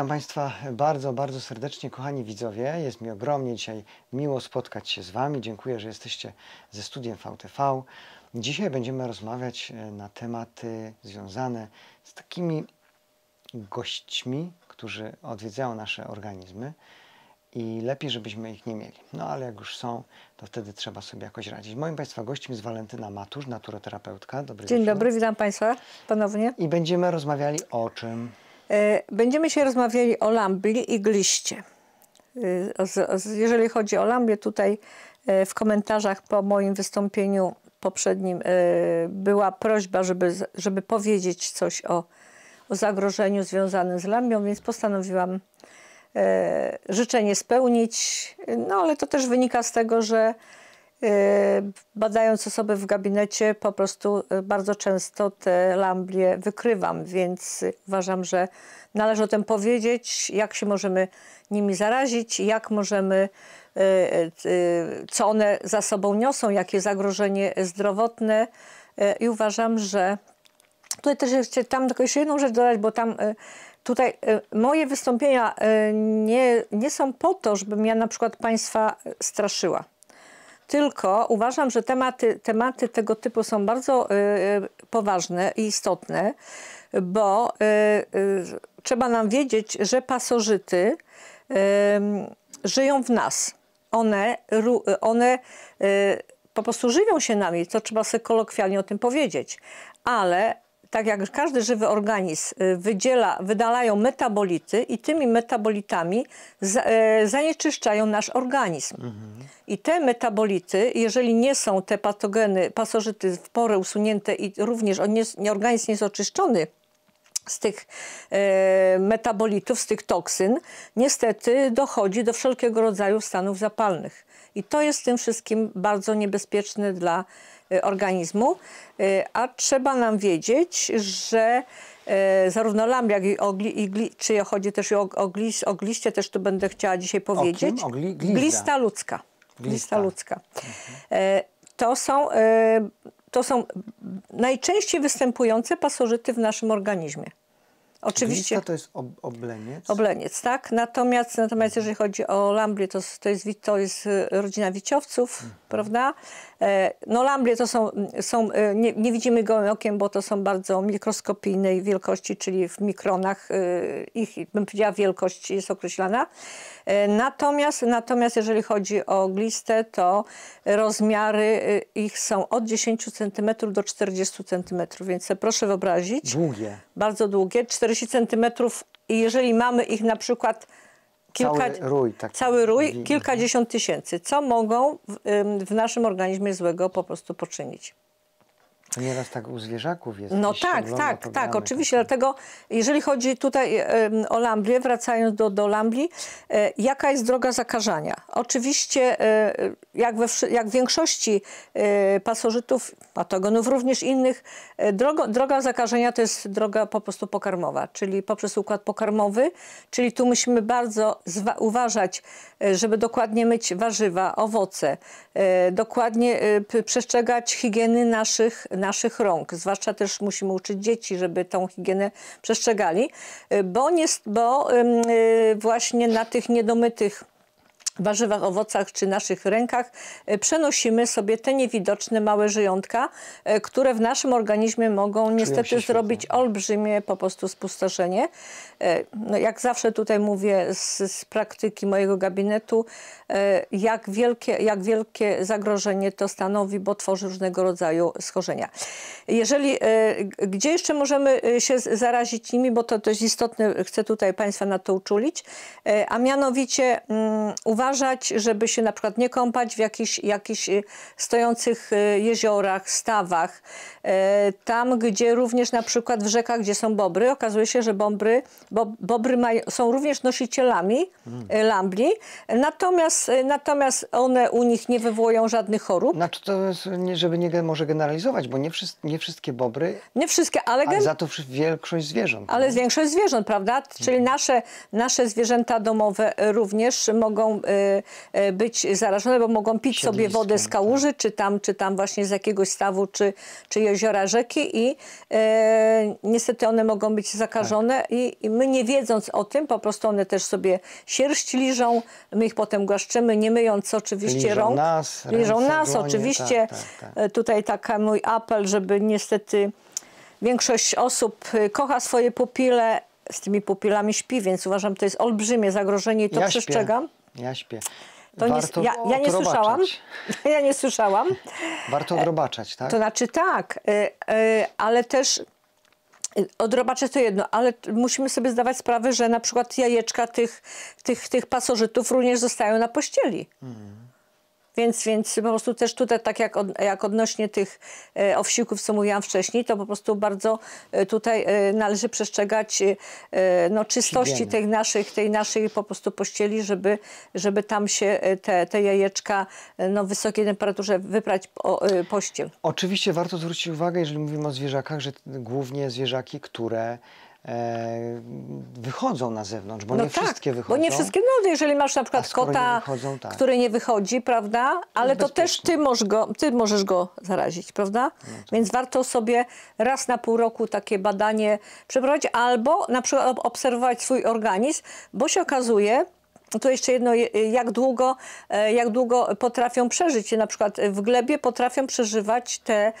Witam Państwa bardzo, bardzo serdecznie, kochani widzowie. Jest mi ogromnie dzisiaj miło spotkać się z Wami. Dziękuję, że jesteście ze studiem VTV. Dzisiaj będziemy rozmawiać e, na tematy związane z takimi gośćmi, którzy odwiedzają nasze organizmy i lepiej, żebyśmy ich nie mieli. No ale jak już są, to wtedy trzeba sobie jakoś radzić. Moim Państwa gościem jest Walentyna Matusz, naturoterapeutka. Dobry Dzień wieczór. dobry, witam Państwa ponownie. I będziemy rozmawiali o czym? E, będziemy się rozmawiali o lambli i gliście. E, jeżeli chodzi o lambię, tutaj e, w komentarzach po moim wystąpieniu poprzednim była prośba, żeby, żeby powiedzieć coś o, o zagrożeniu związanym z lambią, więc postanowiłam życzenie spełnić. No ale to też wynika z tego, że Yy, badając osoby w gabinecie, po prostu y, bardzo często te lamblie wykrywam, więc uważam, że należy o tym powiedzieć, jak się możemy nimi zarazić, jak możemy, y, y, co one za sobą niosą, jakie zagrożenie zdrowotne i uważam, że tutaj też jeszcze tam tylko jeszcze jedną rzecz dodać, bo tam tutaj moje wystąpienia nie, nie są po to, żebym ja na przykład Państwa straszyła. Tylko uważam, że tematy, tematy tego typu są bardzo y, y, poważne i istotne, bo y, trzeba nam wiedzieć, że pasożyty żyją w nas. One, one po prostu żywią się nami, to trzeba sobie kolokwialnie o tym powiedzieć. Ale tak jak każdy żywy organizm, y, wydziela, wydalają metabolity i tymi metabolitami y, zanieczyszczają nasz organizm. Mhm. I te metabolity, jeżeli nie są te patogeny, pasożyty w porę usunięte i również organizm nie jest oczyszczony, z tych y, metabolitów, z tych toksyn, niestety dochodzi do wszelkiego rodzaju stanów zapalnych. I to jest tym wszystkim bardzo niebezpieczne dla Y, organizmu, y, a trzeba nam wiedzieć, że y, zarówno lam, jak i ogli, i gli, czy chodzi też o oglis, też tu będę chciała dzisiaj powiedzieć. O kim? glista ludzka. Glista, glista ludzka. Mhm. To są to są najczęściej występujące pasożyty w naszym organizmie. Oczywiście. Glista to jest ob obleniec. Obleniec, tak. Natomiast, natomiast jeżeli chodzi o lamblie, to, to, jest, to jest rodzina wiciowców, mhm. prawda? E, no lambrie to są, są e, nie, nie, widzimy gołym okiem, bo to są bardzo mikroskopijnej wielkości, czyli w mikronach e, ich, bym powiedziała, wielkość jest określana. Natomiast, natomiast jeżeli chodzi o glistę, to rozmiary ich są od 10 cm do 40 cm, więc proszę wyobrazić. Długie. Bardzo długie, 40 cm i jeżeli mamy ich na przykład Kilka, cały rój. tak. Cały rój, kilkadziesiąt tysięcy. Co mogą w, w naszym organizmie złego po prostu poczynić? Nieraz tak u zwierzaków jest. No tak, tak, tak, oczywiście. Tak. Dlatego jeżeli chodzi tutaj o lambrię, wracając do, do Lambli, e, jaka jest droga zakażania? Oczywiście e, jak, we, jak w większości e, pasożytów, patogonów również innych, drogo, droga zakażenia to jest droga po prostu pokarmowa, czyli poprzez układ pokarmowy, czyli tu musimy bardzo uważać żeby dokładnie myć warzywa, owoce, e, dokładnie e, przestrzegać higieny naszych, naszych rąk. Zwłaszcza też musimy uczyć dzieci, żeby tą higienę przestrzegali, e, bo, nie, bo właśnie na tych niedomytych warzywach, owocach czy naszych rękach e, przenosimy sobie te niewidoczne małe żyjątka, e, które w naszym organizmie mogą niestety zrobić olbrzymie po prostu spustoszenie. E, no, jak zawsze tutaj mówię z, z praktyki mojego gabinetu, jak wielkie, jak wielkie zagrożenie to stanowi, bo tworzy różnego rodzaju schorzenia. Jeżeli, gdzie jeszcze możemy się zarazić nimi, bo to jest istotne, chcę tutaj Państwa na to uczulić, a mianowicie mm, uważam, uważać, żeby się na przykład nie kąpać w jakichś, jakichś y, stojących y, jeziorach, stawach. Y, tam, gdzie również na przykład w rzekach, gdzie są bobry, okazuje się, że bobry, bo, bobry mają, są również nosicielami lambli, natomiast, natomiast one u nich nie wywołują żadnych chorób. Znaczy to jest, żeby nie może generalizować, bo nie, wszyscy, nie wszystkie bobry... Nie wszystkie, ale... Ale za to większość zwierząt. Ale no? większość zwierząt, prawda? Czyli mhm. nasze, nasze zwierzęta domowe również mogą Y, y, być zarażone, bo mogą pić sobie wodę z tak. kałuży, tak. czy, tam, czy tam właśnie z jakiegoś stawu, czy, czy jeziora, rzeki i e, niestety one mogą być zakażone tak. i, i, my nie wiedząc o tym, po prostu one też sobie sierść liżą, my ich potem głaszczymy, nie myjąc oczywiście liżą rąk. Nas, liżą nas, dłonie, oczywiście. Tak, tak, tak. Tutaj taki mój apel, żeby niestety większość osób kocha swoje pupile, z tymi pupilami śpi, więc uważam, to jest olbrzymie zagrożenie i to ja przestrzegam. Śpię. Ja śpię. To Warto nie, ja, ja nie słyszałam. Ja nie słyszałam. Warto e, odrobaczać, tak? To znaczy tak, e, e, ale też odrobacze to jedno, ale musimy sobie zdawać sprawę, że na przykład jajeczka tych, tych, tych pasożytów również zostają na pościeli. Mm. Więc, więc po prostu też tutaj, tak jak, od, jak odnośnie tych e, owsików, co mówiłam wcześniej, to po prostu bardzo e, tutaj e, należy przestrzegać e, no, czystości tej naszej tej naszej po prostu pościeli, żeby, żeby tam się e, te, te jajeczka e, no, w wysokiej temperaturze wyprać po, pościel. Oczywiście warto zwrócić uwagę, jeżeli mówimy o zwierzakach, że głównie zwierzaki, które E, wychodzą na zewnątrz, bo no nie tak, wszystkie wychodzą. Bo nie wszystkie, no jeżeli masz na przykład kota, nie tak. który nie wychodzi, prawda? Ale to też ty możesz, go, ty możesz go zarazić, prawda? No tak. Więc warto sobie raz na pół roku takie badanie przeprowadzić albo na przykład obserwować swój organizm, bo się okazuje, to jeszcze jedno, jak długo, e, jak długo potrafią przeżyć. Na przykład w glebie potrafią przeżywać te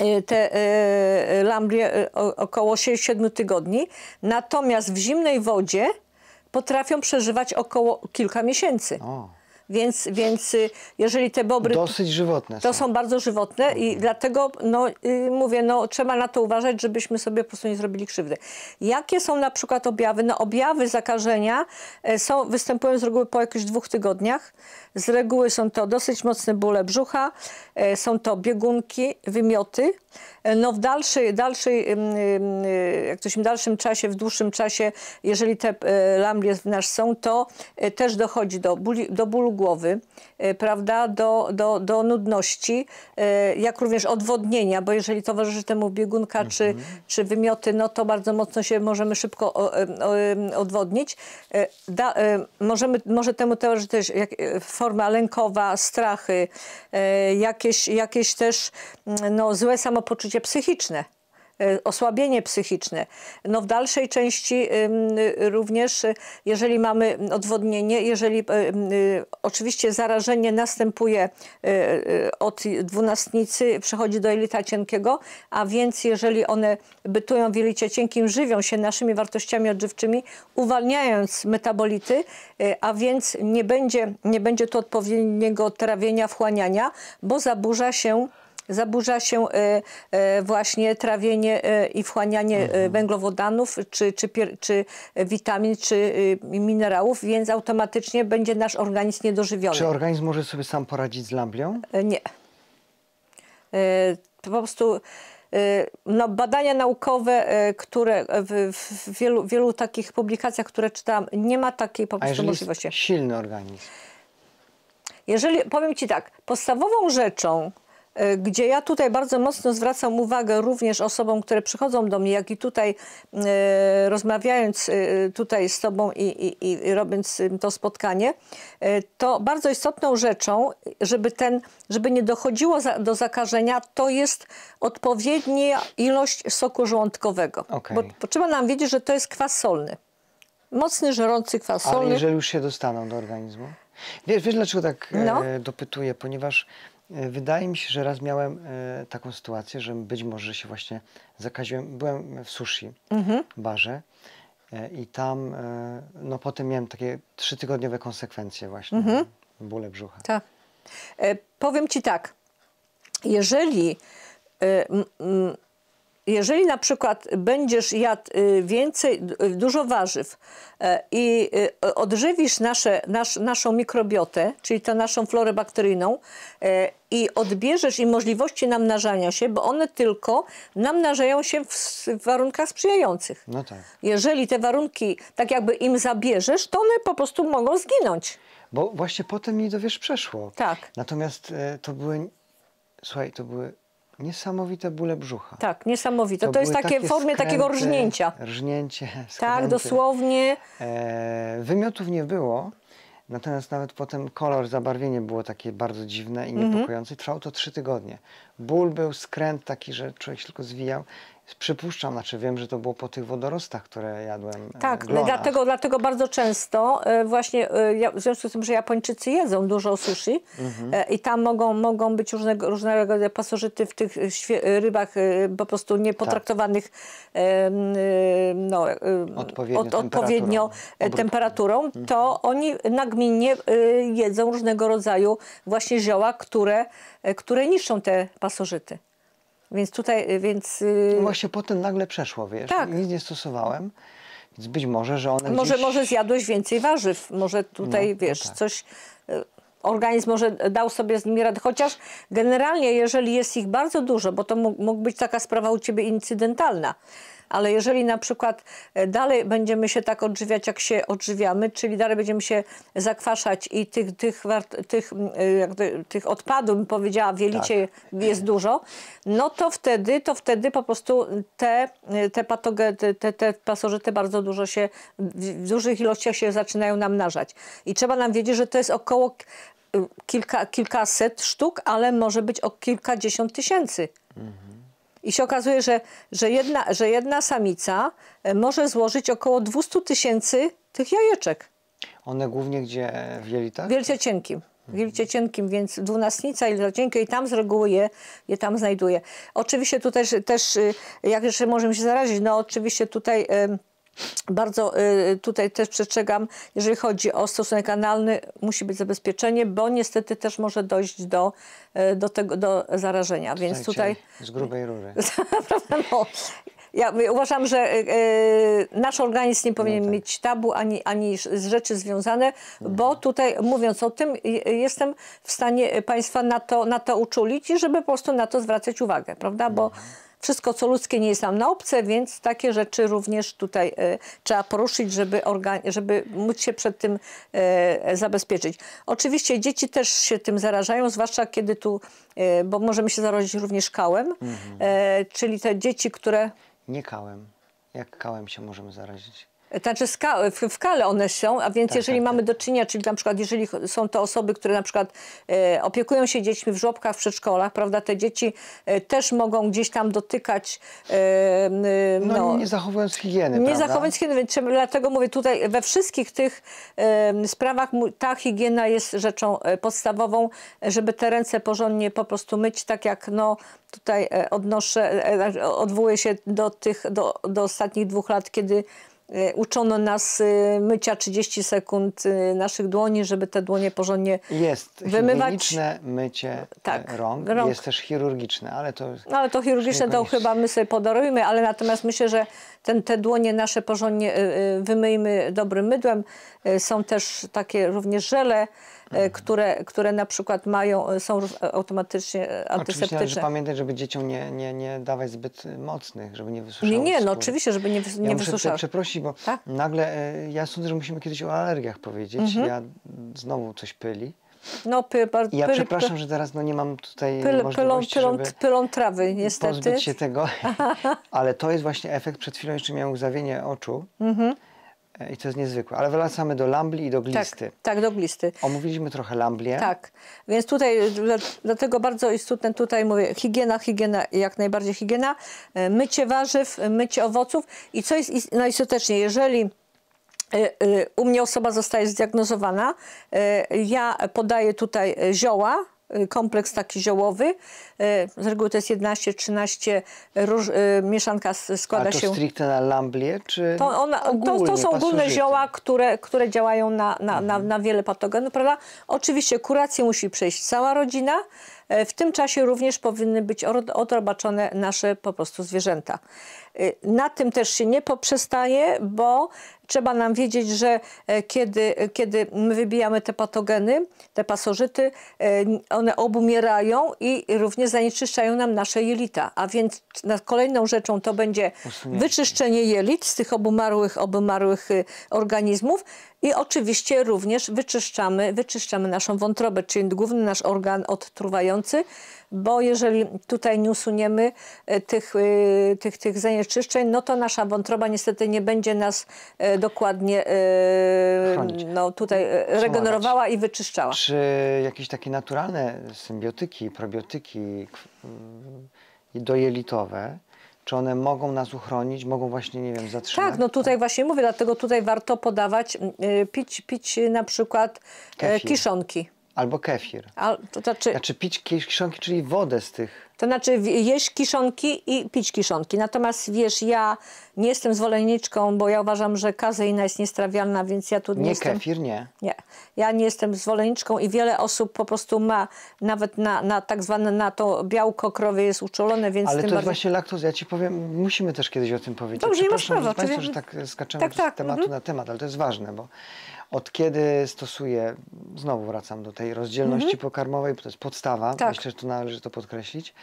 Y, te y, lambrie y, około 7 tygodni. Natomiast w zimnej wodzie potrafią przeżywać około kilka miesięcy. O. Więc, więc jeżeli te bobry... Dosyć żywotne To są, są bardzo żywotne mhm. i dlatego no, mówię, no, trzeba na to uważać, żebyśmy sobie po prostu nie zrobili krzywdy. Jakie są na przykład objawy? No objawy zakażenia e, są, występują z reguły po jakichś dwóch tygodniach. Z reguły są to dosyć mocne bóle brzucha, e, są to biegunki, wymioty. E, no w dalszej, dalszej, e, jak coś w dalszym czasie, w dłuższym czasie, jeżeli te lamlie w nas są, to też dochodzi do, bóli, do bólu głowy, prawda, do, do, do nudności, jak również odwodnienia, bo jeżeli towarzyszy temu biegunka mhm. czy, czy wymioty, no to bardzo mocno się możemy szybko odwodnić. Da, możemy, może temu towarzyszyć też norma lękowa, strachy, e, jakieś, jakieś też mm, no, złe samopoczucie psychiczne. Y, osłabienie psychiczne. No w dalszej części również, jeżeli mamy odwodnienie, jeżeli y, y, oczywiście zarażenie następuje od dwunastnicy, przechodzi do jelita cienkiego, a więc jeżeli one bytują w jelicie cienkim, żywią się naszymi wartościami odżywczymi, uwalniając metabolity, a więc nie będzie, nie będzie tu odpowiedniego trawienia, wchłaniania, bo zaburza się zaburza się y, y, właśnie trawienie y, i wchłanianie mhm. węglowodanów, czy, czy, czy witamin, czy minerałów, więc automatycznie będzie nasz organizm niedożywiony. Czy organizm może sobie sam poradzić z lamblią? Nie. Po prostu no, badania naukowe, które w, w wielu, wielu, takich publikacjach, które czytałam, nie ma takiej po prostu możliwości. silny organizm. Jeżeli powiem ci tak, podstawową rzeczą, E, gdzie ja tutaj bardzo mocno zwracam uwagę również osobom, które przychodzą do mnie, jak i tutaj e, rozmawiając e, tutaj z Tobą i, i, i robiąc to spotkanie, to bardzo istotną rzeczą, żeby, ten, żeby nie dochodziło do zakażenia, to jest odpowiednia ilość soku żołądkowego. Okay. Bo, bo trzeba nam wiedzieć, że to jest kwas solny. Mocny, żerący kwas solny. Ale jeżeli już się dostaną do organizmu? Wiesz, wiesz dlaczego tak no. e, dopytuję? Ponieważ E, wydaje mi się, że raz miałem e, taką sytuację, że być może się właśnie zakaziłem. Byłem w sushi mhm. barze e, i tam, no potem miałem takie trzytygodniowe konsekwencje właśnie, mhm. bóle brzucha. Tak. E, powiem Ci tak, jeżeli jeżeli na przykład będziesz jadł y, więcej, y, dużo warzyw e, i y, odżywisz nasze, nasz, naszą mikrobiotę, czyli tę naszą florę bakteryjną e, i odbierzesz im możliwości namnażania się, bo one tylko namnażają się w warunkach sprzyjających. No tak. Jeżeli te warunki tak jakby im zabierzesz, to one po prostu mogą zginąć. Bo właśnie potem mi dowiesz wiesz przeszło. Tak. Natomiast e, to były, słuchaj, to były Niesamowite bóle brzucha. Tak, niesamowite. To, to jest takie w formie skręty, takiego rżnięcia. Rżnięcie, tak, skręty. Tak, dosłownie. E, wymiotów nie było, natomiast nawet potem kolor, zabarwienie było takie bardzo dziwne i mhm. niepokojące. Trwało to trzy tygodnie. Ból był, skręt taki, że człowiek się tylko zwijał Przypuszczam, znaczy wiem, że to było po tych wodorostach, które jadłem. E, tak, dlatego, dlatego bardzo często e, właśnie e, w związku z tym, że Japończycy jedzą dużo sushi mhm. i tam mogą, mogą być różnego, różnego rodzaju pasożyty w tych rybach po prostu niepotraktowanych tak. no, odpowiednio, od, odpowiednio temperaturą, temperaturą mhm. to oni nagminnie jedzą różnego rodzaju właśnie zioła, które, które niszczą te pasożyty. Więc tutaj, y, więc... Y, no właśnie potem nagle przeszło, wiesz, tak. nic nie stosowałem. Więc być może, że one Może, gdzieś... może zjadłeś więcej warzyw, może tutaj, no, no wiesz, tak. coś... Y, organizm może dał sobie z nimi radę, chociaż generalnie, jeżeli jest ich bardzo dużo, bo to mógł, mógł być taka sprawa u ciebie incydentalna, ale jeżeli na przykład e, dalej będziemy się tak odżywiać, jak się odżywiamy, czyli dalej będziemy się zakwaszać i tych, tych, tych, mm, e, tych odpadów, bym powiedziała, w tak. jest dużo, no to wtedy, to wtedy po prostu te, e, te patogeny, te, te pasożyty bardzo dużo się, w dużych ilościach się zaczynają namnażać. I trzeba nam wiedzieć, że to jest około kilka, kilkaset sztuk, ale może być o kilkadziesiąt tysięcy. Mhm. I się okazuje, że, że, jedna, że jedna samica e, może złożyć około 200 tysięcy tych jajeczek. One głównie gdzie e, w jelitach? W jelicie cienkim. W jelicie cienkim, więc dwunastnica i cienkie i tam z reguły je, je tam znajduje. Oczywiście tutaj też, też e, jak jeszcze możemy się zarazić, no oczywiście tutaj... Y bardzo y, tutaj też przestrzegam, jeżeli chodzi o stosunek analny, musi być zabezpieczenie, bo niestety też może dojść do, y, do, tego, do zarażenia. Więc tutaj. Z grubej rury. no, ja uważam, że y, nasz organizm nie powinien no tak. mieć tabu ani, ani z rzeczy związane, mhm. bo tutaj mówiąc o tym, jestem w stanie Państwa na to, na to uczulić i żeby po prostu na to zwracać uwagę, prawda? Bo. Mhm wszystko, co ludzkie, nie jest nam na obce, więc takie rzeczy również tutaj e, trzeba poruszyć, żeby, żeby móc się przed tym e, zabezpieczyć. Oczywiście dzieci też się tym zarażają, zwłaszcza kiedy tu, e, bo możemy się zarazić również kałem, mhm. czyli te dzieci, które... Nie kałem. Jak kałem się możemy zarazić? Także znaczy w kale one są, a więc tak, jeżeli tak, mamy tak. do czynienia, czyli na przykład jeżeli są to osoby, które na przykład e, opiekują się dziećmi w żłobkach, w przedszkolach, prawda, te dzieci e, też mogą gdzieś tam dotykać... E, e no, no, nie zachowując higieny, Nie prawda? zachowując higieny, dlatego mówię tutaj, we wszystkich tych sprawach ta higiena jest rzeczą e, podstawową, żeby te ręce porządnie po prostu myć, tak jak no, tutaj e, odnoszę, odwołuję się do tych, do, do ostatnich dwóch lat, kiedy E, uczono nas e, mycia 30 sekund e, naszych dłoni, żeby te dłonie porządnie jest wymywać. Jest chirurgiczne mycie tak, rąk. rąk, jest też chirurgiczne, ale to... No, ale to chirurgiczne to chyba my sobie podarujmy, ale natomiast myślę, że ten, te dłonie nasze porządnie wymyjmy dobrym mydłem. Są też takie również żele, E, które, które na przykład mają, e, są e, automatycznie antyseptyczne. Oczywiście pamiętać, żeby dzieciom nie, nie, nie dawać zbyt mocnych, żeby nie wysuszały Nie, nie, no skóry. no oczywiście, żeby nie, nie ja wysuszały. przeprosić, bo tak? nagle, ja sądzę, że musimy kiedyś o alergiach powiedzieć. Mhm. Ja znowu coś pyli. No, py, bar, ja pyl, przepraszam, że teraz no, nie mam tutaj pyl, możliwości, pylą, pylą trawy, niestety. pozbyć się tego, ale to jest właśnie efekt, przed chwilą jeszcze miałem łzawienie oczu. Mhm. E, I to jest niezwykłe. Ale wracamy do lambli i do tak, glisty. Tak, tak do glisty. Omówiliśmy trochę lamblię. Tak, więc tutaj, dlatego bardzo istotne tutaj mówię, higiena, higiena, jak najbardziej higiena, e, mycie warzyw, mycie owoców i co jest najistotniejsze, jeżeli e, u mnie osoba zostaje zdiagnozowana, ja podaję tutaj zioła, Y, kompleks taki ziołowy. Y, z reguły to jest 11-13, y, mieszanka składa się... A to się... stricte na lamblie, czy to, ona, to, to, są ogólne pasożyty. zioła, które, które działają na, na, mhm. na, na wiele patogenów, prawda? Oczywiście kurację musi przejść cała rodzina, E, w tym czasie również powinny być odrobaczone nasze po prostu zwierzęta. E, na tym też się nie poprzestaje, bo trzeba nam wiedzieć, że e, kiedy, kiedy my wybijamy te patogeny, te pasożyty, one obumierają i również zanieczyszczają nam nasze jelita. A więc kolejną rzeczą to będzie wyczyszczenie jelit z tych obumarłych, obumarłych organizmów i oczywiście również wyczyszczamy, wyczyszczamy naszą wątrobę, czyli główny nasz organ odtruwający, bo jeżeli tutaj nie usuniemy e, tych, e, tych, tych zanieczyszczeń, no to nasza wątroba niestety nie będzie nas e, dokładnie no, tutaj regenerowała i wyczyszczała. Czy jakieś takie naturalne symbiotyki, probiotyki mm, dojelitowe, czy one mogą nas uchronić, mogą właśnie, nie wiem, zatrzymać? Tak, no tutaj tak. właśnie mówię, dlatego tutaj warto podawać, mm, y, pić, pić na przykład e, kiszonki. Albo kefir. A, to znaczy, znaczy pić kiszonki, czyli wodę z tych. To znaczy jeść kiszonki i pić kiszonki. Natomiast wiesz, ja nie jestem zwolenniczką, bo ja uważam, że kazeina jest niestrawialna, więc ja tu nie, nie jestem... kefir, nie. Nie. Ja nie jestem zwolenniczką i wiele osób po prostu ma nawet na, na tak zwane na to białko krowie jest uczulone, więc Ale to jest bardziej... właśnie laktoza. Ja ci powiem, musimy też kiedyś o tym powiedzieć. Dobrze, nie ma sprawy. Państwa, że tak skaczemy tak, tak. z tematu mhm. na temat, ale to jest ważne, bo od kiedy stosuję, znowu wracam do tej rozdzielności mhm. pokarmowej, bo to jest podstawa, tak. myślę, że tu należy to podkreślić,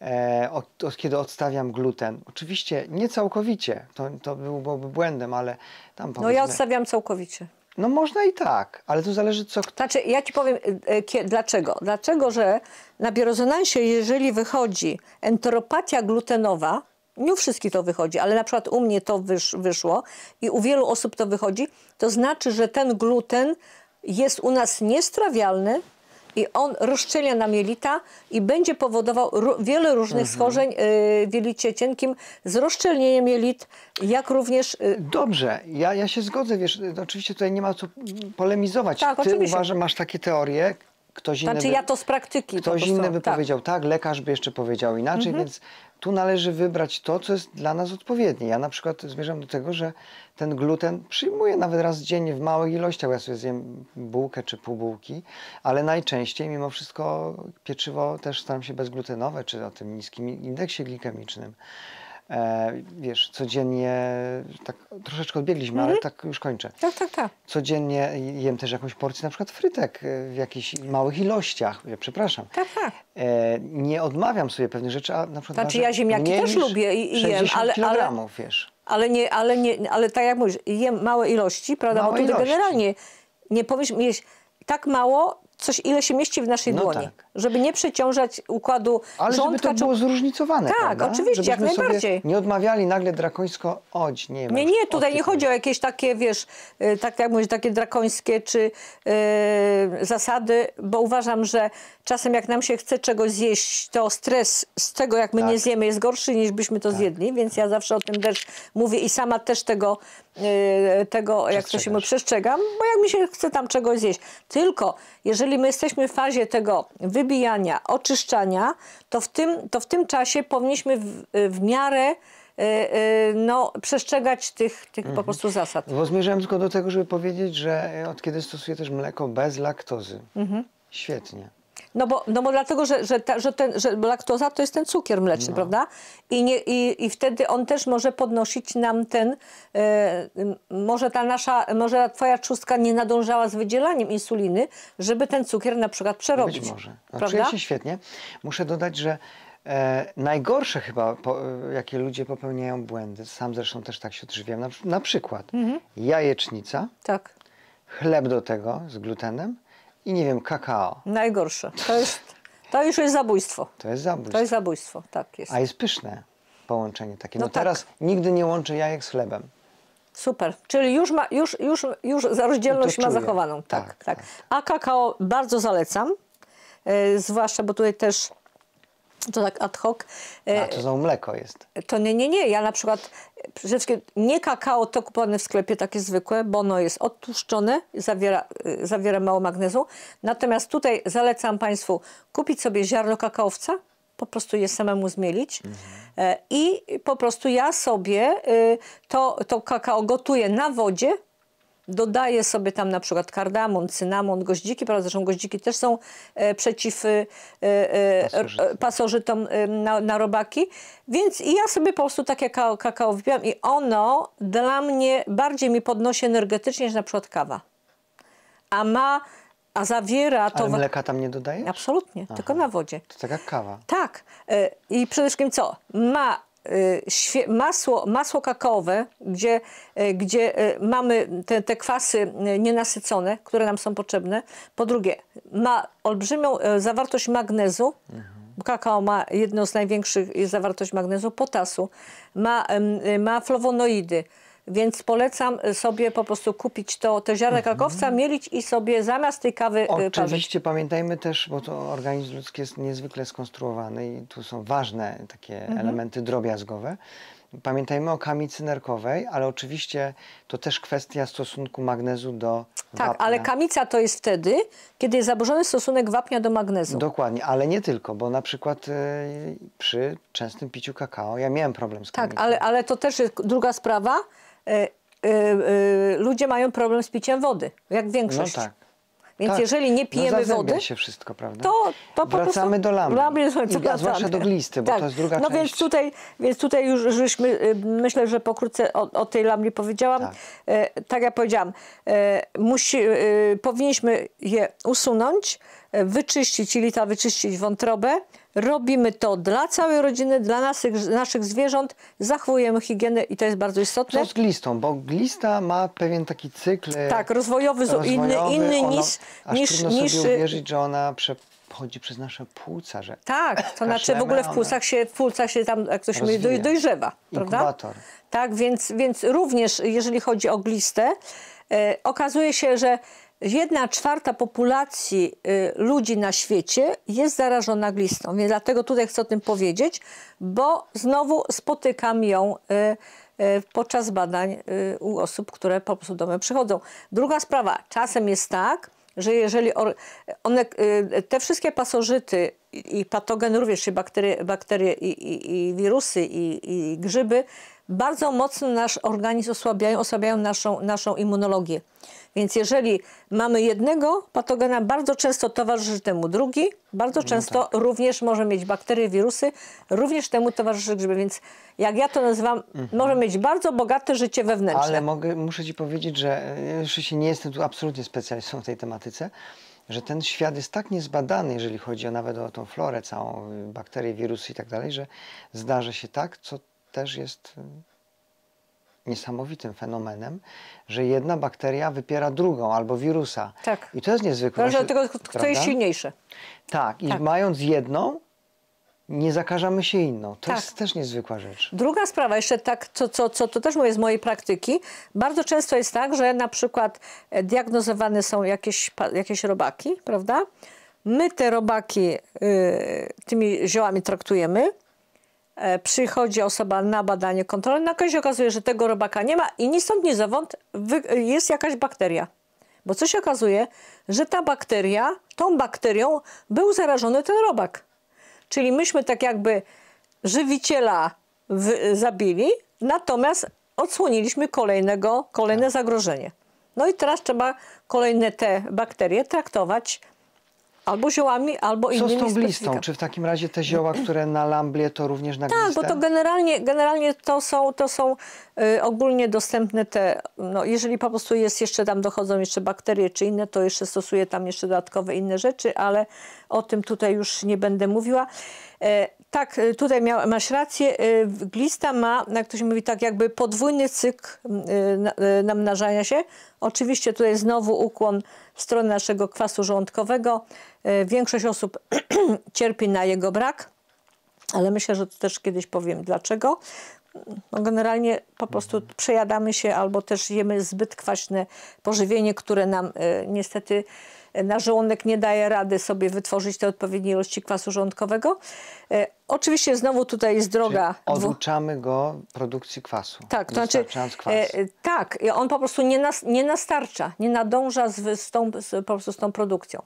e, od, od, kiedy odstawiam gluten. Oczywiście nie całkowicie, to, to byłoby błędem, ale tam powiedzmy... No ja odstawiam całkowicie. No można i tak, ale to zależy co... Znaczy ja Ci powiem e, e dlaczego. Dlaczego, że na biorezonansie, jeżeli wychodzi enteropatia glutenowa, nie u wszystkich to wychodzi, ale na przykład u mnie to wysz, wyszło i u wielu osób to wychodzi, to znaczy, że ten gluten jest u nas niestrawialny i on rozszczelia nam jelita i będzie powodował wiele różnych mhm. schorzeń y, w jelicie cienkim z rozszczelnieniem jelit, jak również... Y Dobrze, ja, ja się zgodzę, wiesz, oczywiście tutaj nie ma co polemizować. Tak, Ty uważasz, masz takie teorie, ktoś inny... Znaczy ja to z praktyki. Ktoś inny by tak. powiedział tak, lekarz by jeszcze powiedział inaczej, mhm. więc tu należy wybrać to, co jest dla nas odpowiednie. Ja na przykład zmierzam do tego, że ten gluten przyjmuję nawet raz dziennie w małych ilościach. Ja sobie zjem bułkę czy pół bułki, ale najczęściej mimo wszystko pieczywo też staram się bezglutenowe, czy o tym niskim indeksie glikemicznym. E, wiesz, codziennie, tak troszeczkę odbiegliśmy, mm -hmm. ale mhm. tak już kończę. Tak, tak, tak. Codziennie jem też jakąś porcję na przykład frytek e, w jakichś małych ilościach, ja przepraszam. Tak, tak. E, nie odmawiam sobie pewnych rzeczy, a na przykład... Znaczy ja ziemniaki też lubię i, i jem, ale... kilogramów, ale... wiesz. Ale, nie, ale, nie, ale tak jak mówisz, jem małe ilości, prawda? Małe Bo tutaj ilości. generalnie nie powinniśmy jeść tak mało, coś, ile się mieści w naszej no dłoni. Tak. Żeby nie przeciążać układu Ale żeby to było zróżnicowane, Tak, prawda? oczywiście, Żebyśmy jak najbardziej. nie odmawiali nagle drakońsko, oć, nie Nie, nie, tutaj nie chodzi o jakieś takie, wiesz, y, tak jak mówisz, takie drakońskie czy yy, zasady, bo uważam, że Czasem jak nam się chce czegoś zjeść, to stres z tego, jak my tak. nie zjemy, jest gorszy niż byśmy to tak. zjedli, więc ja zawsze o tym też mówię i sama też tego, yy, tego jak to się mówi, przestrzegam, bo jak mi się chce tam czegoś zjeść. Tylko jeżeli my jesteśmy w fazie tego wybijania, oczyszczania, to w tym, to w tym czasie powinniśmy w, w miarę y, y, no, przestrzegać tych, tych mhm. po prostu zasad. Bo zmierzałem tylko do tego, żeby powiedzieć, że od kiedy stosuję też mleko bez laktozy, mhm. świetnie. No bo, no bo dlatego, że, że, ta, że, ten, że laktoza to jest ten cukier mleczny, no. prawda? I, nie, i, I wtedy on też może podnosić nam ten, e, może ta nasza, może twoja trzustka nie nadążała z wydzielaniem insuliny, żeby ten cukier na przykład no przerobić. Być może. No, prawda? się świetnie. Muszę dodać, że E, najgorsze chyba, po, e, jakie ludzie popełniają błędy, sam zresztą też tak się odżywiam, na, na przykład mhm. jajecznica, tak. chleb do tego z glutenem i nie wiem, kakao. Najgorsze. To, jest, to już jest zabójstwo. To jest zabójstwo. To jest zabójstwo, tak jest. A jest pyszne połączenie takie. No, no teraz tak. nigdy nie łączę jajek z chlebem. Super, czyli już, ma, już, już, już za rozdzielność ma zachowaną. Tak tak, tak, tak, A kakao bardzo zalecam, yy, zwłaszcza, bo tutaj też to tak ad hoc. A e, to są mleko jest. To nie, nie, nie. Ja na przykład przede wszystkim nie kakao to kupowane w sklepie takie zwykłe, bo ono jest odtłuszczone, zawiera, e, zawiera mało magnezu. Natomiast tutaj zalecam Państwu kupić sobie ziarno kakaowca, po prostu je samemu zmielić. Mhm. I po prostu ja sobie to, to kakao gotuję na wodzie, Dodaję sobie tam na przykład kardamon, cynamon, goździki, prawda? Zresztą goździki też są e, przeciw e, e, e pasożytom e, e, na, na, robaki. Więc i ja sobie po prostu takie kakao, kakao i ono dla mnie bardziej mi podnosi energetycznie niż na przykład kawa. A ma a zawiera to. Ale mleka tam nie dodajesz? Absolutnie, Aha. tylko na wodzie. To tak jak kawa. Tak. I przede wszystkim co? Ma Y, masło, masło kakaowe, gdzie, y, gdzie y, mamy te, te kwasy nienasycone, które nam są potrzebne. Po drugie, ma olbrzymią zawartość magnezu. Mhm. Kakao ma jedną z największych zawartość magnezu, potasu, ma, ma flawonoidy, więc polecam sobie po prostu kupić to, te ziarna mhm. krakowca, mielić i sobie zamiast tej kawy y, Oczywiście parzyć. pamiętajmy też, bo to organizm ludzki jest niezwykle skonstruowany i tu są ważne takie mhm. elementy drobiazgowe. Pamiętajmy o kamicy nerkowej, ale oczywiście to też kwestia stosunku magnezu do Tak, wapnia. ale kamica to jest wtedy, kiedy jest zaburzony stosunek wapnia do magnezu. Dokładnie, ale nie tylko, bo na przykład y, przy częstym piciu kakao ja miałem problem z tak, kamicą. Tak, ale, ale to też jest druga sprawa E, e, e, ludzie mają problem z piciem wody, jak większość. No tak. Więc tak. jeżeli nie no pijemy no wody, się wszystko, prawda? to, to wracamy do lamy. lamy a zwłaszcza do glisty, bo tak. to jest druga no część. Więc tutaj, więc tutaj już żeśmy, y, myślę, że pokrótce o, o tej lamli powiedziałam. Tak, e, tak jak powiedziałam, e, musi, e, powinniśmy je usunąć, wyczyścić, ta wyczyścić wątrobę, Robimy to dla całej rodziny, dla naszych, naszych zwierząt, zachowujemy higienę i to jest bardzo istotne. Co z glistą? Bo glista ma pewien taki cykl e, Tak, rozwojowy, rozwojowy inny, inny niż... Aż niż, trudno niż, sobie uwierzyć, że ona prze, chodzi przez nasze płuca, że Tak, to znaczy w ogóle w płucach się, w płucach się tam, jak ktoś mówi, dojrzewa. Inkubator. Tak, więc, więc również jeżeli chodzi o glistę, e, okazuje się, że jedna czwarta populacji y, ludzi na świecie jest zarażona glistą. Więc dlatego tutaj chcę o tym powiedzieć, bo znowu spotykam ją y, y, podczas badań u osób, które po prostu do mnie przychodzą. Druga sprawa, czasem jest tak, że jeżeli one, te wszystkie pasożyty i patogen również, czy bakterie, bakterie i, i, i wirusy i, i grzyby bardzo mocno nasz organizm osłabiają, osłabiają naszą, naszą immunologię. Więc jeżeli mamy jednego patogena, bardzo często towarzyszy temu drugi, bardzo no często no tak. również może mieć bakterie, wirusy, również temu towarzyszy grzyby. Więc jak ja to nazywam, mhm. może mieć bardzo bogate życie wewnętrzne. Ale mogę, muszę Ci powiedzieć, że oczywiście nie jestem tu absolutnie specjalistą w tej tematyce, że ten świat jest tak niezbadany, jeżeli chodzi o nawet o tą florę, całą bakterie, wirusy i tak dalej, że zdarza się tak, co też jest y, niesamowitym fenomenem, że jedna bakteria wypiera drugą albo wirusa. Tak. I to jest niezwykłe. Zależy znaczy, od tego, kto jest silniejsze. Tak, i tak. mając jedną, nie zakażamy się inną. To tak. jest też niezwykła rzecz. Druga sprawa, jeszcze tak, co, co, co to też mówię z mojej praktyki, bardzo często jest tak, że na przykład e, diagnozowane są jakieś, jakieś robaki, prawda? My te robaki y, tymi ziołami traktujemy, E, przychodzi osoba na badanie kontrolne, nagle no, się okazuje, że tego robaka nie ma i ni stąd, ni zowąd jest jakaś bakteria. Bo co się okazuje, że ta bakteria, tą bakterią był zarażony ten robak. Czyli myśmy tak jakby żywiciela w, zabili, natomiast odsłoniliśmy kolejnego, kolejne tak. zagrożenie. No i teraz trzeba kolejne te bakterie traktować Albo ziołami, albo innymi Co z tą glistą? Czy w takim razie te zioła, które na lamblie, to również na tak, glistę? Tak, bo to generalnie, generalnie to, są, to są Y, ogólnie dostępne te, no jeżeli po prostu jest jeszcze tam dochodzą jeszcze bakterie czy inne, to jeszcze stosuję tam jeszcze dodatkowe inne rzeczy, ale o tym tutaj już nie będę mówiła. E, tak, y, tutaj miał, masz rację. Y, glista ma, jak ktoś mówi, tak jakby podwójny cykl namnażania się. Oczywiście tutaj znowu ukłon w stronę naszego kwasu żołądkowego. E, większość osób cierpi na jego brak ale myślę, że to też kiedyś powiem dlaczego no generalnie po prostu przejadamy się albo też jemy zbyt kwaśne pożywienie, które nam e, niestety e, na żołądek nie daje rady sobie wytworzyć tej odpowiedniej ilości kwasu żołądkowego. E, Oczywiście znowu tutaj jest droga. Czyli oduczamy go produkcji kwasu. Tak, to znaczy, kwas. E, e tak, on po prostu nie, nas, nie nastarcza, nie nadąża z, z, tą, z, po prostu z tą produkcją.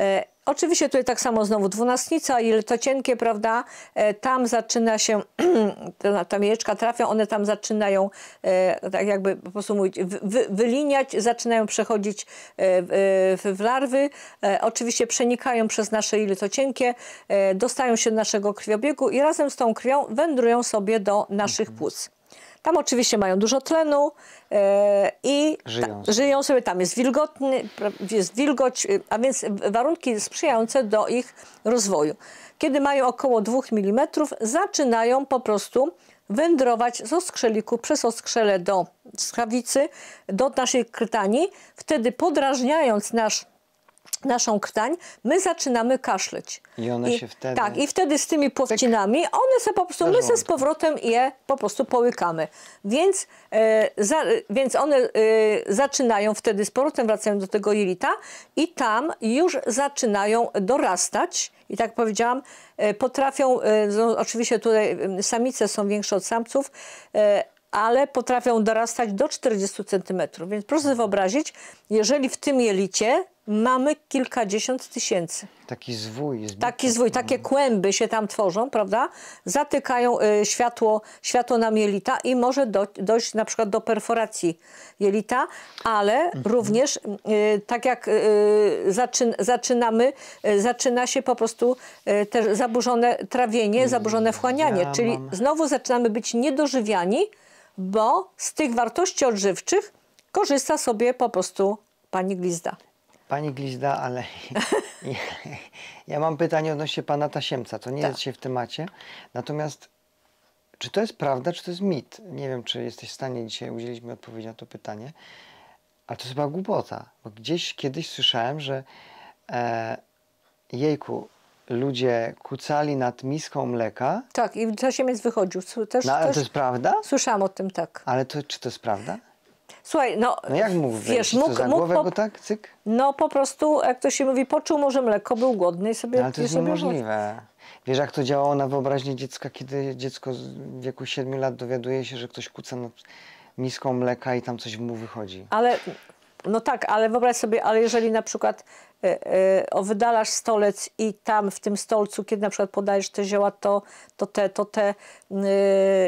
E, oczywiście tutaj tak samo znowu dwunastnica i to cienkie, prawda, e, tam zaczyna się, tam jajeczka trafią, one tam zaczynają e, tak jakby po prostu mówić, wy, wyliniać, zaczynają przechodzić e, w, w larwy, oczywiście przenikają przez nasze to cienkie, dostają się do naszego krwi i razem z tą krwią wędrują sobie do naszych mhm. płuc. Tam oczywiście mają dużo tlenu yy, i żyją. Ta, żyją. sobie, tam jest wilgotny, jest wilgoć, e, a więc warunki sprzyjające do ich rozwoju. Kiedy mają około 2 mm, zaczynają po prostu wędrować z oskrzeliku przez oskrzele do schawicy, do naszej krytani, wtedy podrażniając nasz naszą krtań, my zaczynamy kaszleć. I one I, się wtedy... Tak, i wtedy z tymi płowcinami, one se po prostu, my se z powrotem je po prostu połykamy. Więc, e, za, więc one e, zaczynają wtedy, z powrotem wracają do tego jelita i tam już zaczynają dorastać. I tak powiedziałam, e, potrafią, e, no, oczywiście tutaj samice są większe od samców, e, ale potrafią dorastać do 40 cm. Więc proszę mhm. wyobrazić, jeżeli w tym jelicie mamy kilkadziesiąt tysięcy. Taki zwój. Zbyt... Taki zwój, takie mhm. kłęby się tam tworzą, prawda? Zatykają y, światło, światło nam jelita i może do, dojść na przykład do perforacji jelita, ale mhm. również y, tak jak y, zaczyn, zaczynamy, y, zaczyna się po prostu y, też zaburzone trawienie, zaburzone mm, wchłanianie, ja czyli mam... znowu zaczynamy być niedożywiani, bo z tych wartości odżywczych korzysta sobie po prostu pani Glizda. Pani Glizda, ale ja, ja mam pytanie odnośnie pana Tasiemca. To nie tak. jest się w temacie. Natomiast czy to jest prawda, czy to jest mit? Nie wiem, czy jesteś w stanie dzisiaj udzielić mi odpowiedzi na to pytanie. Ale to jest chyba głupota, bo gdzieś kiedyś słyszałem, że e, jejku, ludzie kucali nad miską mleka. Tak, i Zasiemiec wychodził. Też, no, ale też to jest prawda? Słyszałam o tym, tak. Ale to, czy to jest prawda? Słuchaj, no, no jak mógł wiesz, mógł, za głowę mógł, go tak, cyk? No po prostu, jak to się mówi, poczuł może mleko, był głodny i sobie... No, ale to jest niemożliwe. Wiesz, jak to działało na wyobraźnię dziecka, kiedy dziecko w wieku 7 lat dowiaduje się, że ktoś kuca nad miską mleka i tam coś mu wychodzi. Ale no tak, ale wyobraź sobie, ale jeżeli na przykład y, wydalasz stolec i tam w tym stolcu, kiedy na przykład podajesz te zioła, to, to te, to te y,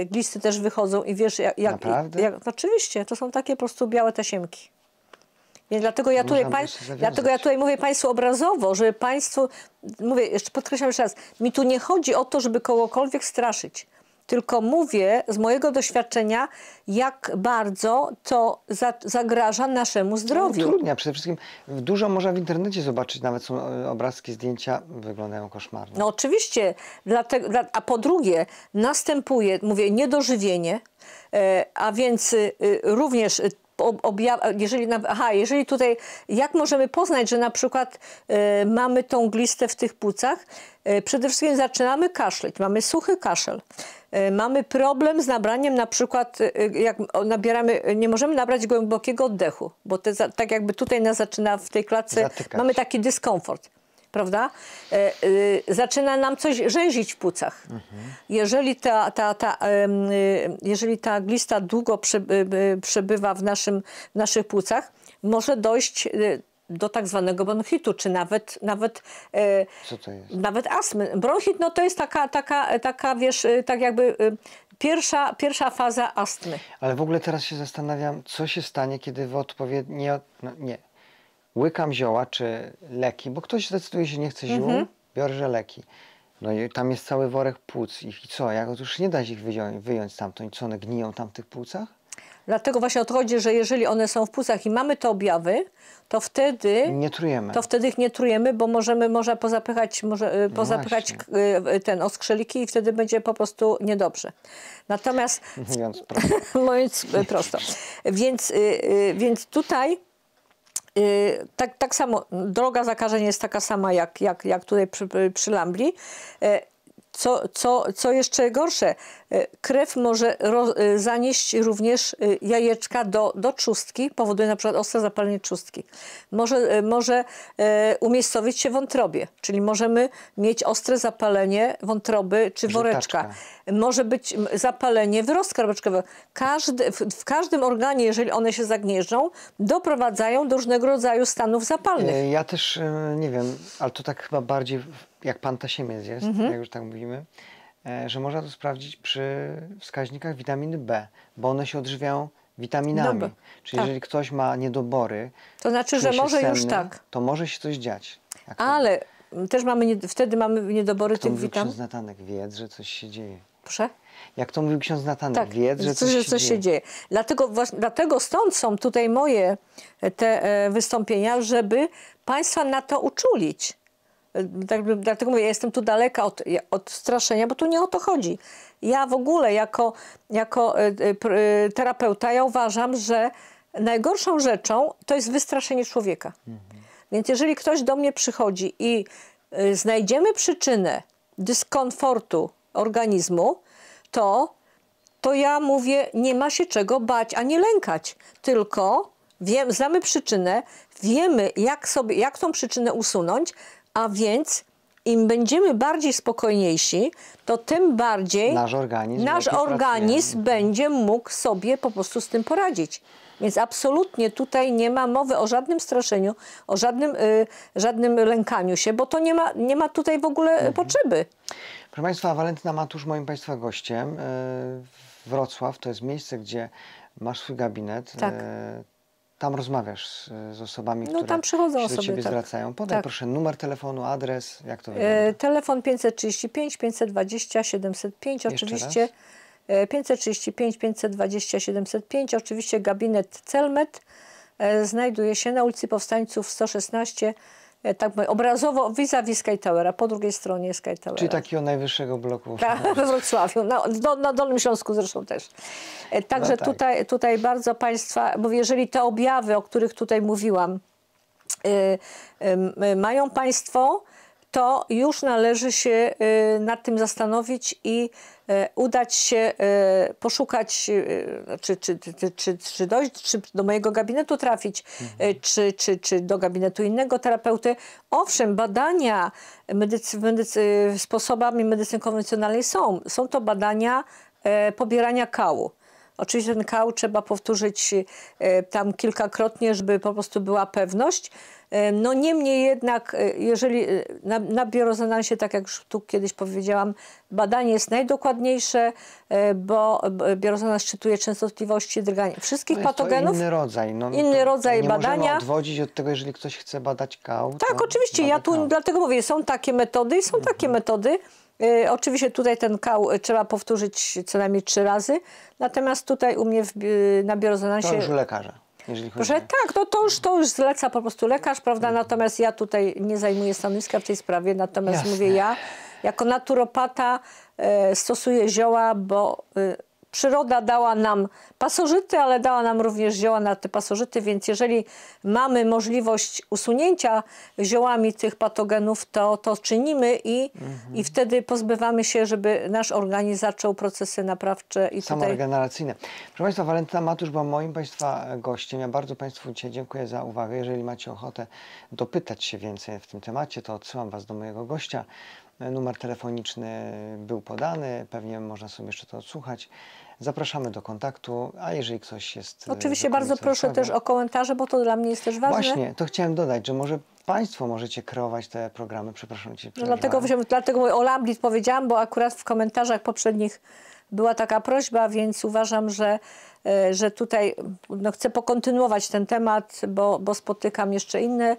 e, glisty też wychodzą i wiesz jak... jak, Naprawdę? jak no oczywiście, to są takie po prostu białe tasiemki. Więc dlatego ja, tutaj pań, dlatego ja tutaj mówię Państwu obrazowo, żeby Państwu, mówię, jeszcze podkreślam jeszcze raz, mi tu nie chodzi o to, żeby kogokolwiek straszyć tylko mówię z mojego doświadczenia, jak bardzo to za, zagraża naszemu zdrowiu. Utrudnia przede wszystkim. Dużo można w internecie zobaczyć, nawet są e, obrazki, zdjęcia, wyglądają koszmarnie. No oczywiście, dlatego, a po drugie następuje, mówię, niedożywienie, e, a więc e, również jeżeli, aha, jeżeli tutaj, jak możemy poznać, że na przykład y, mamy tą glistę w tych płucach? Y, przede wszystkim zaczynamy kaszleć, mamy suchy kaszel. Y, mamy problem z nabraniem na przykład, jak nabieramy, nie możemy nabrać głębokiego oddechu, bo te, tak jakby tutaj nas zaczyna w tej klatce, Zatykać. mamy taki dyskomfort prawda? E, e, zaczyna nam coś rzęzić w płucach. Mhm. Jeżeli, ta, ta, ta, e, jeżeli ta glista długo przebywa w, naszym, w naszych płucach, może dojść do tak zwanego bronchitu, czy nawet nawet, nawet astmy. Bronchit no to jest taka, taka, taka wiesz, tak jakby pierwsza, pierwsza faza astmy. Ale w ogóle teraz się zastanawiam, co się stanie, kiedy w odpowiednio, no nie, łykam zioła czy leki, bo ktoś zdecyduje się, nie chce ziół, mhm. biorę leki. No i tam jest cały worek płuc i co, jak otóż nie da się ich wyjąć, wyjąć stamtąd, co one gniją tam w tych płucach? Dlatego właśnie odchodzi, że jeżeli one są w płucach i mamy te objawy, to wtedy nie trujemy. To wtedy ich nie trujemy, bo możemy może pozapychać, może, e, no pozapychać e, e, ten oskrzeliki i wtedy będzie po prostu niedobrze. Natomiast mówiąc prosto. mówiąc prosto. Więc, więc tutaj Y, tak, tak samo droga zakażeń jest taka sama jak, jak, jak tutaj przy, przy Lambli. Y, co, co, co jeszcze gorsze, e, krew może e, zanieść również e, jajeczka do, do trzustki, powoduje na przykład ostre zapalenie czustki. Może, może umiejscowić się w wątrobie, czyli możemy mieć ostre zapalenie wątroby czy woreczka. Może być zapalenie wyrostka robaczkowego. Każdy, w, w, każdym organie, jeżeli one się zagnieżdżą, doprowadzają do różnego rodzaju stanów zapalnych. Ja też, nie wiem, ale to tak chyba bardziej jak tasiemiec jest, mhm. jak już tak mówimy, e, że można to sprawdzić przy wskaźnikach witaminy B, bo one się odżywiają witaminami. Doby. Czyli tak. jeżeli ktoś ma niedobory, to znaczy, że może senny, już tak. To może się coś dziać. Ale też mamy, nie, wtedy mamy niedobory Kto tych witamin. Ksiądz Natanek wiedz, że coś się dzieje. Proszę? Jak to mówił ksiądz Natanek, tak, wiedz, że coś, się, coś dzieje. się dzieje. Dlatego, właśnie, dlatego stąd są tutaj moje e, te e, wystąpienia, żeby Państwa na to uczulić. E, tak, dlatego mówię, ja jestem tu daleka od, od straszenia, bo tu nie o to chodzi. Ja w ogóle jako, jako e, e, terapeuta ja uważam, że najgorszą rzeczą to jest wystraszenie człowieka. Mhm. Więc jeżeli ktoś do mnie przychodzi i znajdziemy przyczynę dyskomfortu organizmu, to, to ja mówię, nie ma się czego bać, a nie lękać, tylko wiem, znamy przyczynę, wiemy jak, sobie, jak tą przyczynę usunąć, a więc im będziemy bardziej spokojniejsi, to tym bardziej nasz organizm, nasz organizm będzie mógł sobie po prostu z tym poradzić. Więc absolutnie tutaj nie ma mowy o żadnym straszeniu, o żadnym, y, żadnym lękaniu się, bo to nie ma, nie ma tutaj w ogóle mhm. potrzeby. Proszę Państwa, Walentyna Matusz moim Państwa gościem. Y, Wrocław to jest miejsce, gdzie masz swój gabinet. Tak. Y, tam rozmawiasz z, z osobami, no, które tam przychodzą się osoby, do Ciebie tak. zwracają. Podaj tak. proszę numer telefonu, adres, jak to e, wygląda? E, telefon 535 520 705, Jeszcze oczywiście raz? 535 520 705, oczywiście gabinet Celmet e, znajduje się na ulicy Powstańców 116 E, tak obrazowo vis-a-vis -vis Sky po drugiej stronie Sky czy Czyli takiego najwyższego bloku. Tak, Wrocławiu, na, no, do, na Dolnym Śląsku zresztą też. E, no także no tak. tutaj, tutaj bardzo Państwa, bo jeżeli te objawy, o których tutaj mówiłam, y, y, y, mają Państwo, to już należy się y, nad tym zastanowić i y, udać się, y, poszukać, czy, czy, czy, czy, dojść, czy do mojego gabinetu trafić, mhm. czy, czy, czy do gabinetu innego terapeuty. Owszem, badania medycy, medycy, sposobami medycyny konwencjonalnej są. Są to badania pobierania kału. Oczywiście ten kał trzeba powtórzyć e, tam kilkakrotnie, żeby po prostu była pewność. E, no niemniej jednak, e, jeżeli na, na biorezonansie, tak jak już tu kiedyś powiedziałam, badanie jest najdokładniejsze, bo biorezonans szczytuje częstotliwości drgania wszystkich no patogenów. inny rodzaj. No, no inny rodzaj nie badania. Nie odwodzić od tego, jeżeli ktoś chce badać kał. Tak, oczywiście. Ja tu kał. dlatego mówię, są takie metody i są mhm. takie metody. Y, oczywiście tutaj ten kał y, trzeba powtórzyć co najmniej trzy razy, natomiast tutaj u mnie w, y, na się. To już u lekarza. Że tak, no to już, to już zleca po prostu lekarz, prawda? Natomiast ja tutaj nie zajmuję stanowiska w tej sprawie, natomiast Jasne. mówię ja, jako naturopata e, stosuję zioła, bo... E, przyroda dała nam pasożyty, ale dała nam również zioła na te pasożyty, więc jeżeli mamy możliwość usunięcia ziołami tych patogenów, to to czynimy i, mhm. i wtedy pozbywamy się, żeby nasz organizm zaczął procesy naprawcze. i Samoregeneracyjne. Tutaj... Proszę Państwa, Walentyna Matusz była moim Państwa gościem. Ja bardzo Państwu dzisiaj dziękuję za uwagę. Jeżeli macie ochotę dopytać się więcej w tym temacie, to odsyłam Was do mojego gościa, Numer telefoniczny był podany, pewnie można sobie jeszcze to odsłuchać. Zapraszamy do kontaktu, a jeżeli ktoś jest. E, Oczywiście bardzo proszę też o komentarze, bo to dla mnie jest też ważne. Właśnie, to chciałem dodać, że może Państwo możecie kreować te programy. Przepraszam Cię. No dlatego, dlatego o Lamblit powiedziałam, bo akurat w komentarzach poprzednich była taka prośba, więc uważam, że, e, że tutaj no, chcę pokontynuować ten temat, bo, bo spotykam jeszcze inne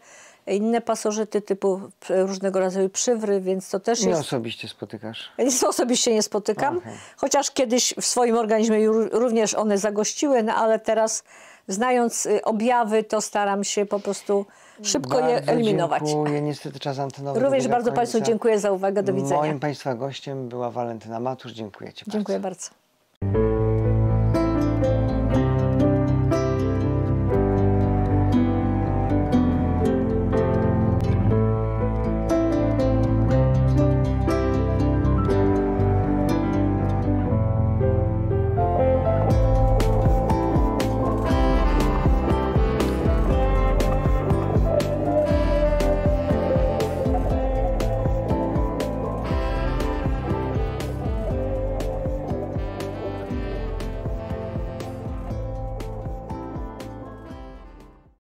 inne pasożyty typu różnego rodzaju przywry, więc to też nie jest... Nie osobiście spotykasz? Nic osobiście nie spotykam, okay. chociaż kiedyś w swoim organizmie również one zagościły, no ale teraz znając y, objawy, to staram się po prostu szybko bardzo je eliminować. Dziękuję. Niestety czas antenowy. Również bardzo Państwu dziękuję za uwagę. Do widzenia. Moim Państwa gościem była Walentyna Matusz. Dziękuję Ci bardzo. Dziękuję bardzo.